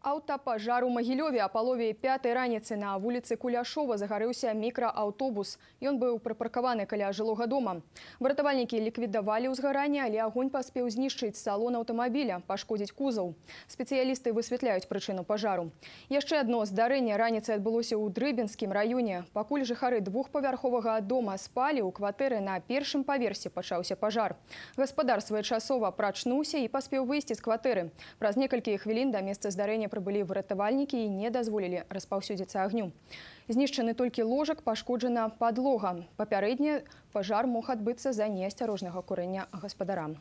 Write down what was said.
Аўтапажар у магілёве а палове пятай раніцы на вуліцы куляшова загарэўся мікрааўтобус. Ён быў прыпаркаваны каля жылога дома. Братавальнікі ліквідавалі ўзгаранне, але агонь паспеў знішчыць салон аўтамабіля, пашкодзіць кузаў. Спецыялісты высвятляюць прычыну пажару. Яшчэ адно здарэнне раніцы адбылося ў дрыбенскім раёне. Пакуль жыхары двухпавярховага дома спалі ў кватэры на першым паверсе пачаўся пажар. Гаспадар своечасова прачнуўся і паспеў выйсці з кватэры. Праз некалькі хвілін да месца здарэння прыбылі выратавальнікі і не дазволілі распаўсюдзіцца агню. Знішчаны толькі ложак пашкоджана падлога. Папярэдні пажар мог адбыцца за неасцярожнага курэння гаспадарам.